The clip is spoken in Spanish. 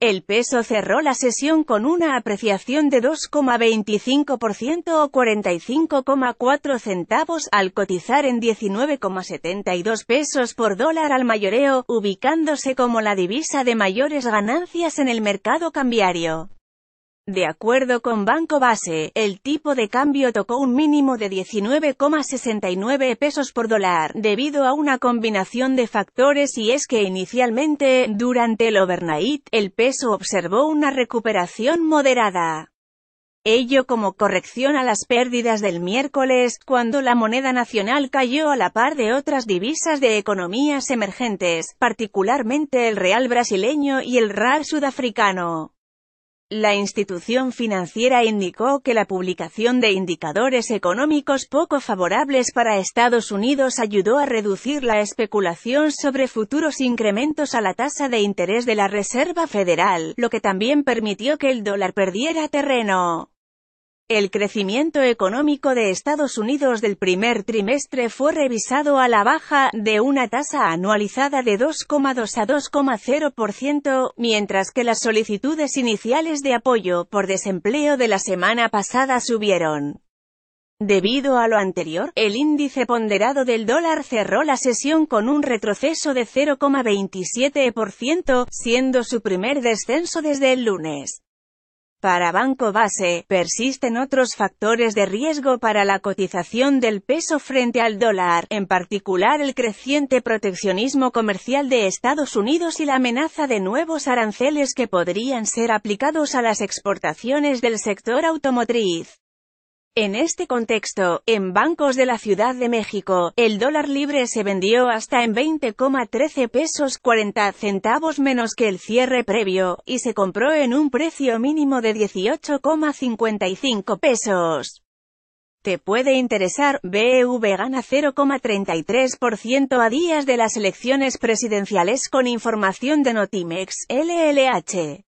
El peso cerró la sesión con una apreciación de 2,25% o 45,4 centavos al cotizar en 19,72 pesos por dólar al mayoreo, ubicándose como la divisa de mayores ganancias en el mercado cambiario. De acuerdo con Banco Base, el tipo de cambio tocó un mínimo de 19,69 pesos por dólar, debido a una combinación de factores y es que inicialmente, durante el overnight, el peso observó una recuperación moderada. Ello como corrección a las pérdidas del miércoles, cuando la moneda nacional cayó a la par de otras divisas de economías emergentes, particularmente el real brasileño y el RAR sudafricano. La institución financiera indicó que la publicación de indicadores económicos poco favorables para Estados Unidos ayudó a reducir la especulación sobre futuros incrementos a la tasa de interés de la Reserva Federal, lo que también permitió que el dólar perdiera terreno. El crecimiento económico de Estados Unidos del primer trimestre fue revisado a la baja, de una tasa anualizada de 2,2 a 2,0%, mientras que las solicitudes iniciales de apoyo por desempleo de la semana pasada subieron. Debido a lo anterior, el índice ponderado del dólar cerró la sesión con un retroceso de 0,27%, siendo su primer descenso desde el lunes. Para Banco Base, persisten otros factores de riesgo para la cotización del peso frente al dólar, en particular el creciente proteccionismo comercial de Estados Unidos y la amenaza de nuevos aranceles que podrían ser aplicados a las exportaciones del sector automotriz. En este contexto, en bancos de la Ciudad de México, el dólar libre se vendió hasta en 20,13 pesos 40 centavos menos que el cierre previo, y se compró en un precio mínimo de 18,55 pesos. Te puede interesar, BV e gana 0,33% a días de las elecciones presidenciales con información de Notimex, LLH.